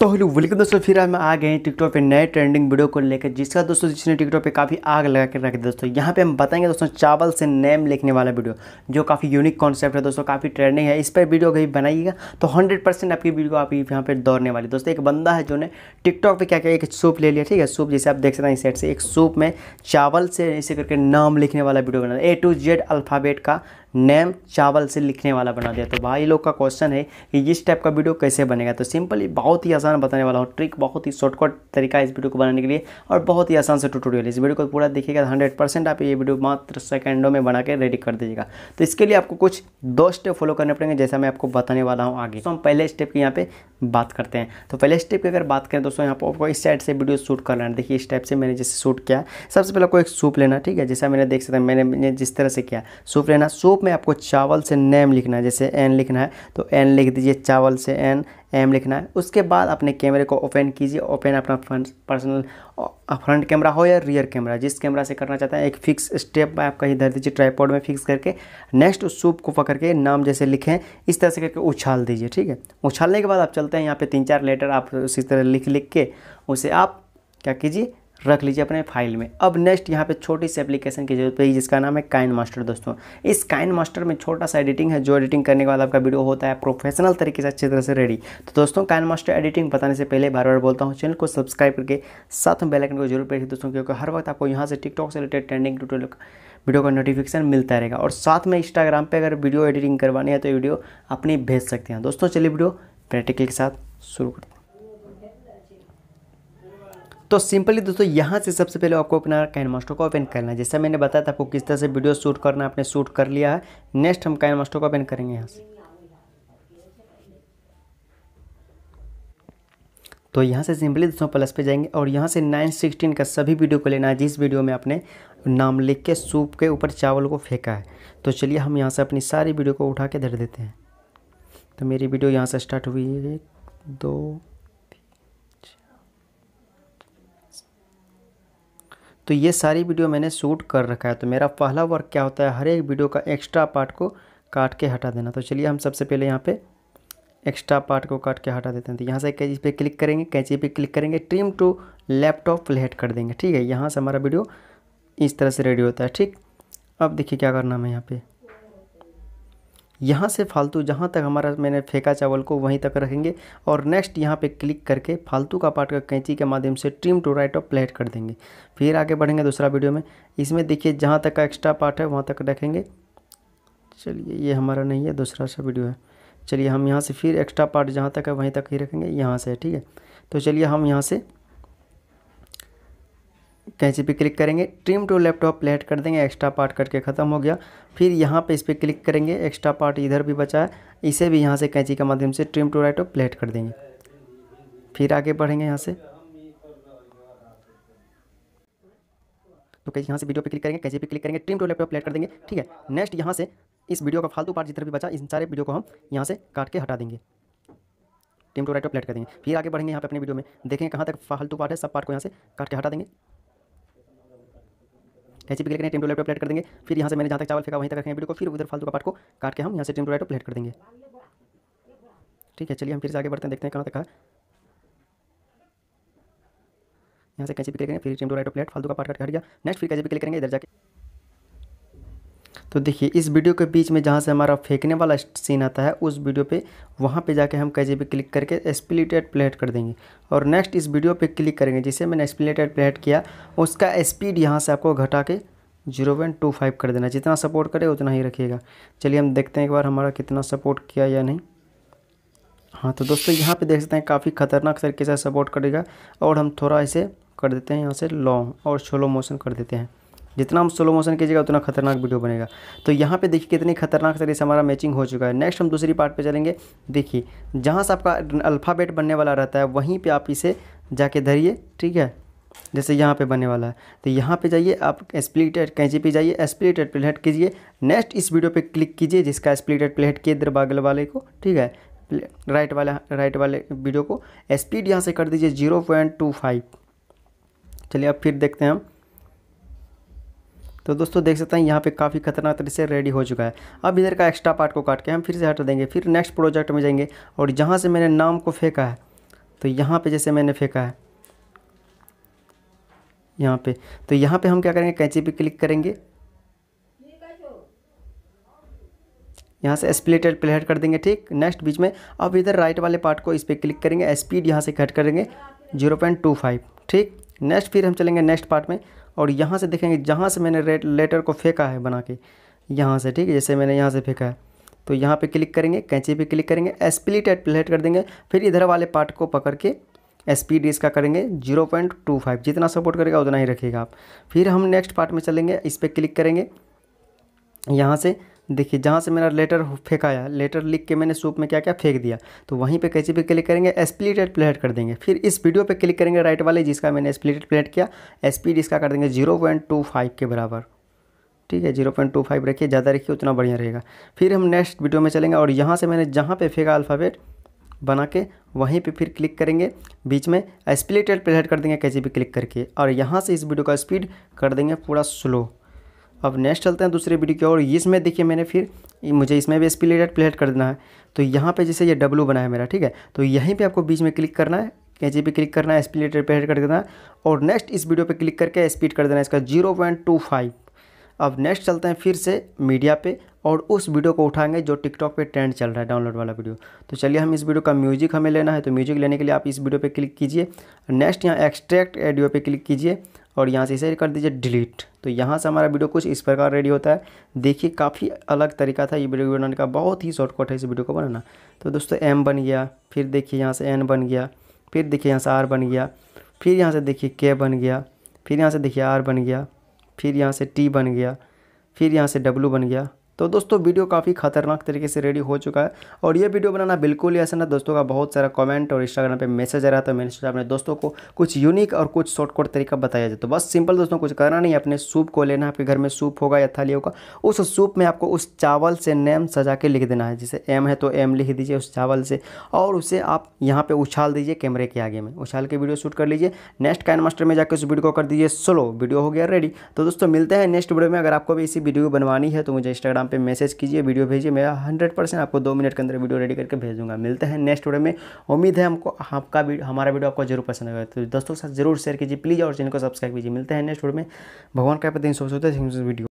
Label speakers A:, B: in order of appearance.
A: तो hello welcome दोस्तों फिर हम आ गए हैं टिकटॉक पे नए ट्रेंडिंग वीडियो को लेकर जिसका दोस्तों जिसने टिकटॉक पे काफ़ी आग लगा के रख दोस्तों यहाँ पे हम बताएंगे दोस्तों चावल से नेम लिखने वाला वीडियो जो काफ़ी यूनिक कॉन्सेप्ट है दोस्तों काफ़ी ट्रेंडिंग है इस पर वीडियो कहीं बनाइएगा तो हंड्रेड परसेंट आपकी वीडियो आप यहाँ पर दौड़ने वाली दोस्तों एक बंदा है जो ने टिकटॉक पर क्या क्या एक सूप ले लिया ठीक है सूप जैसे आप देख सकते हैं इस साइड से एक सूप में चावल से ऐसे करके नाम लिखने वाला वीडियो बना ए टू जेड अल्फ़ाबेट का नेम चावल से लिखने वाला बना दिया तो भाई लोग का क्वेश्चन है कि इस टाइप का वीडियो कैसे बनेगा तो सिंपली बहुत ही आसान बताने वाला हूँ ट्रिक बहुत ही शॉर्टकट तरीका है इस वीडियो को बनाने के लिए और बहुत ही आसान से ट्यूटोरियल इस वीडियो को पूरा देखिएगा हंड्रेड आप ये वीडियो मात्र सेकेंडों में बना के रेडी कर दीजिएगा तो इसके लिए आपको कुछ दो स्टेप फॉलो करने पड़ेंगे जैसा मैं आपको बताने वाला हूँ आगे तो हम पहले स्टेप के यहाँ पे बात करते हैं तो पहले स्टेप की अगर बात करें दोस्तों यहाँ पर आपको इस साइड से वीडियो शूट कर है देखिए इस टाइप से मैंने जैसे शूट किया सबसे पहले आपको एक सूप लेना ठीक है जैसा मैंने देख सकता मैंने, मैंने जिस तरह से किया सूप लेना सूप में आपको चावल से नेम लिखना है जैसे एन लिखना है तो एन लिख दीजिए चावल से एन एम लिखना है उसके बाद अपने कैमरे को ओपन कीजिए ओपन अपना पर्सनल फ्रंट कैमरा हो या रियर कैमरा जिस कैमरा से करना चाहते हैं एक फिक्स स्टेप आप कहीं धर दीजिए ट्राईपोर्ड में फिक्स करके नेक्स्ट उस सूप को पकड़ के नाम जैसे लिखें इस तरह से करके उछाल दीजिए ठीक है उछालने के बाद आप चलते हैं यहाँ पर तीन चार लेटर आप उसी तरह लिख लिख के उसे आप क्या कीजिए रख लीजिए अपने फाइल में अब नेक्स्ट यहाँ पे छोटी सी एप्लीकेशन की जरूरत पड़ी जिसका नाम है काइन मास्टर दोस्तों इस काइन मास्टर में छोटा सा एडिटिंग है जो एडिटिंग करने के बाद आपका वीडियो होता है प्रोफेशनल तरीके से अच्छी तरह से रेडी तो दोस्तों काइन मास्टर एडिटिंग बताने से पहले बार बार बोलता हूँ चैनल को सब्सक्राइब करके साथ में बेलाइकन को जरूर पड़ेगी दोस्तों क्योंकि हर वक्त आपको यहाँ से टिकटॉक से रिलेटेड ट्रेंडिंग टूटोल वीडियो का नोटिफिकेशन मिलता रहेगा और साथ में इंस्टाग्राम पर अगर वीडियो एडिटिंग करवानी है तो वीडियो अपनी भेज सकते हैं दोस्तों चलिए वीडियो प्रैक्टिकल के साथ शुरू करते हैं तो सिंपली दोस्तों यहाँ से सबसे पहले आपको अपना कैन मास्टर को ओपन करना है जैसा मैंने बताया था आपको किस तरह से वीडियो शूट करना आपने शूट कर लिया है नेक्स्ट हम कैन मास्टर को ओपन करेंगे यहाँ से तो यहाँ से सिंपली दोस्तों प्लस पे जाएंगे और यहाँ से नाइन सिक्सटीन का सभी वीडियो को लेना है जिस वीडियो में आपने नाम लिख के सूप के ऊपर चावल को फेंका है तो चलिए हम यहाँ से अपनी सारी वीडियो को उठा के धर देते हैं तो मेरी वीडियो यहाँ से स्टार्ट हुई है एक दो तो ये सारी वीडियो मैंने शूट कर रखा है तो मेरा पहला वर्क क्या होता है हर एक वीडियो का एक्स्ट्रा पार्ट को काट के हटा देना तो चलिए हम सबसे पहले यहाँ पे एक्स्ट्रा पार्ट को काट के हटा देते हैं तो यहाँ से कैची पे क्लिक करेंगे कैची पे क्लिक करेंगे ट्रिम टू लैपटॉप फ्लैट कर देंगे ठीक है यहाँ से हमारा वीडियो इस तरह से रेडी होता है ठीक अब देखिए क्या करना है यहाँ पर यहाँ से फालतू जहाँ तक हमारा मैंने फेंका चावल को वहीं तक रखेंगे और नेक्स्ट यहाँ पे क्लिक करके फालतू का पार्ट का कैंची के माध्यम से ट्रिम टू राइट और प्लेट कर देंगे फिर आगे बढ़ेंगे दूसरा वीडियो में इसमें देखिए जहाँ तक का एक्स्ट्रा पार्ट है वहाँ तक रखेंगे चलिए ये हमारा नहीं है दूसरा सा वीडियो है चलिए हम यहाँ से फिर एक्स्ट्रा पार्ट जहाँ तक है वहीं तक ही रखेंगे यहाँ से ठीक है तो चलिए हम यहाँ से से भी क्लिक करेंगे ट्रिम टू लैपटॉप प्लेट कर देंगे एक्स्ट्रा पार्ट करके ख़त्म हो गया फिर यहाँ पे इस पर क्लिक करेंगे एक्स्ट्रा पार्ट इधर भी बचा है इसे भी यहाँ से कैंची के माध्यम से ट्रिम टू लैपटॉप प्लेट कर देंगे फिर आगे बढ़ेंगे यहाँ से तो कहीं यहाँ से वीडियो पे क्लिक करेंगे कैसे पे क्लिक करेंगे ट्रिम टू लैपटॉप प्लेट कर देंगे ठीक है नेक्स्ट यहाँ से इस वीडियो का फालतू पार्ट जितना भी बचा इन सारे वीडियो को हम यहाँ से काट के हटा देंगे ट्रिम टू लैपटॉप प्लेट कर देंगे फिर आगे बढ़ेंगे यहाँ पे अपने वीडियो में देखेंगे कहाँ तक फालतू पार्ट है सब पार्ट को यहाँ से काट के हटा देंगे कैसे पे करेंगे करें टेम प्लेट कर देंगे फिर यहाँ से मैंने जहाँ तक चावल फेंका वहीं तक रखेंगे वीडियो को फिर उधर फालतू का पार्ट को काट के हम यहाँ से टेम टू प्लेट कर देंगे ठीक है चलिए हम फिर से आगे बढ़ते हैं देखते हैं कहाँ तक का यहाँ से कैसे भी करेंगे फिर टेम टू प्लेट फालतू का पार्ट काट के हट गया नेक्स्ट फिर कैसे भी करेंगे इधर जाके तो देखिए इस वीडियो के बीच में जहाँ से हमारा फेंकने वाला सीन आता है उस वीडियो पे वहाँ पे जाके हम कैसे भी क्लिक करके स्प्लीटेड प्लेट कर देंगे और नेक्स्ट इस वीडियो पे क्लिक करेंगे जिसे मैंने स्प्लीटेड प्लेट किया उसका स्पीड यहाँ से आपको घटा के जीरो पॉइंट टू फाइव कर देना जितना सपोर्ट करे उतना ही रखिएगा चलिए हम देखते हैं एक बार हमारा कितना सपोर्ट किया या नहीं हाँ तो दोस्तों यहाँ पर देख सकते हैं काफ़ी खतरनाक तरीके से सपोर्ट करेगा और हम थोड़ा इसे कर देते हैं यहाँ से लॉन्ग और स्लो मोशन कर देते हैं जितना हम स्लो मोशन कीजिएगा उतना खतरनाक वीडियो बनेगा तो यहाँ पे देखिए कितनी खतरनाक तरीके से हमारा मैचिंग हो चुका है नेक्स्ट हम दूसरी पार्ट पे चलेंगे देखिए जहाँ से आपका अल्फ़ाबेट बनने वाला रहता है वहीं पे आप इसे जाके धरिए ठीक है जैसे यहाँ पे बनने वाला है तो यहाँ पे जाइए आप स्प्लिट एड कैंची पे जाइए स्प्लिट एड प्लेट कीजिए नेक्स्ट इस वीडियो पर क्लिक कीजिए जिसका स्प्लिट एड प्लेट के इधर बागल वाले को ठीक है राइट वाले राइट वाले वीडियो को स्पीड यहाँ से कर दीजिए जीरो पॉइंट टू फाइव चलिए अब फिर देखते हैं हम तो दोस्तों देख सकते हैं यहाँ पे काफ़ी खतरनाक तरीके से रेडी हो चुका है अब इधर का एक्स्ट्रा पार्ट को काट के हम फिर से हटा देंगे फिर नेक्स्ट प्रोजेक्ट में जाएंगे और जहाँ से मैंने नाम को फेंका है तो यहाँ पे जैसे मैंने फेंका है यहाँ पे तो यहाँ पे हम क्या करेंगे कैंची पे क्लिक करेंगे यहाँ से स्प्लिटेड प्ले हट कर देंगे ठीक नेक्स्ट बीच में अब इधर राइट वाले पार्ट को इस पर क्लिक करेंगे स्पीड यहाँ से कट करेंगे जीरो पॉइंट टू फाइव ठीक नेक्स्ट फिर हम चलेंगे नेक्स्ट पार्ट में और यहाँ से देखेंगे जहाँ से मैंने रेट लेटर को फेंका है बना के यहाँ से ठीक है जैसे मैंने यहाँ से फेंका है तो यहाँ पे क्लिक करेंगे कैंची पे क्लिक करेंगे स्प्लिट एट प्लेट कर देंगे फिर इधर वाले पार्ट को पकड़ के स्पीड इसका करेंगे जीरो पॉइंट टू फाइव जितना सपोर्ट करेगा उतना ही रखेगा आप फिर हम नेक्स्ट पार्ट में चलेंगे इस पर क्लिक करेंगे यहाँ से देखिए जहाँ से मेरा लेटर फेंकाया लेटर लिख के मैंने सूप में क्या क्या फेंक दिया तो वहीं पे कैसे भी क्लिक करेंगे स्प्लिटेड प्लेट कर देंगे फिर इस वीडियो पे क्लिक करेंगे राइट वाले जिसका मैंने स्प्लिटेड प्लेट किया स्पीड इसका कर देंगे जीरो पॉइंट टू फाइव के बराबर ठीक है जीरो पॉइंट टू फाइव रखिए ज़्यादा रखिए उतना बढ़िया रहेगा फिर हम नेक्स्ट वीडियो में चलेंगे और यहाँ से मैंने जहाँ पर फेंका अल्फ़ाबेट बना के वहीं पे फिर क्लिक करेंगे बीच में स्प्लिटेड प्लेट कर देंगे कैसे भी क्लिक करके और यहाँ से इस वीडियो का स्पीड कर देंगे पूरा स्लो अब नेक्स्ट चलते हैं दूसरे वीडियो की और इसमें देखिए मैंने फिर मुझे इसमें भी स्पिलेट प्लेट कर देना है तो यहाँ पे जैसे ये डब्लू बना है मेरा ठीक है तो यहीं पे आपको बीच में क्लिक करना है कैंची पे क्लिक करना है स्पिलेट प्लेट कर देना है और नेक्स्ट इस वीडियो पे क्लिक करके स्पीड कर देना है इसका जीरो पॉइंट टू फाइव अब नेक्स्ट चलते हैं फिर से मीडिया पर और उस वीडियो को उठाएंगे जो टिकटॉक पर ट्रेंड चल रहा है डाउनलोड वाला वीडियो तो चलिए हम इस वीडियो का म्यूजिक हमें लेना है तो म्यूजिक लेने के लिए आप इस वीडियो पर क्लिक कीजिए नेक्स्ट यहाँ एक्सट्रैक्ट एडियो पर क्लिक कीजिए और यहाँ से इसे कर दीजिए डिलीट तो यहाँ से हमारा वीडियो कुछ इस प्रकार रेडी होता है देखिए काफ़ी अलग तरीका था ये वीडियो बनाने का बहुत ही शॉर्टकट है इस वीडियो को बनाना तो दोस्तों एम बन गया फिर देखिए यहाँ से एन बन गया फिर देखिए यहाँ से आर बन गया फिर यहाँ से देखिए के बन गया फिर यहाँ से देखिए आर बन गया फिर यहाँ से टी बन गया फिर यहाँ से डब्लू बन गया तो दोस्तों वीडियो काफ़ी खतरनाक तरीके से रेडी हो चुका है और ये वीडियो बनाना बिल्कुल ही आसान है दोस्तों का बहुत सारा कमेंट और इंस्टाग्राम पे मैसेज आ रहा था मैंने सोचा अपने दोस्तों को कुछ यूनिक और कुछ शॉर्टकट तरीका बताया जाए तो बस सिंपल दोस्तों कुछ करना नहीं अपने सूप को लेना आपके घर में सूप होगा या थाली होगा उस सूप में आपको उस चावल से नेम सजा के लिख देना है जैसे एम है तो एम लिख दीजिए उस चावल से और उसे आप यहाँ पर उछाल दीजिए कैमरे के आगे में उछाल के वीडियो शूट कर लीजिए नेक्स्ट कैन मास्टर में जाकर उस वीडियो को कर दीजिए सोलो वीडियो हो गया रेडी तो दोस्तों मिलते हैं नेक्स्ट वीडियो में अगर आपको भी इसी वीडियो बनवानी है तो मुझे इंस्टाग्राम पे मैसेज कीजिए वीडियो भेजिए मैं हंड्रेड परसेंट आपको दो मिनट के अंदर वीडियो रेडी करके भेज दूंगा मिलते हैं नेक्स्ट वीडियो में उम्मीद है हमको आपका हमारा वीडियो आपको जरूर पसंद आएगा तो दोस्तों के साथ जरूर शेयर कीजिए प्लीज़ और चैनल को सब्सक्राइब कीजिए मिलते हैं नेक्स्ट वीडियो में भगवान का दिन सोचते वीडियो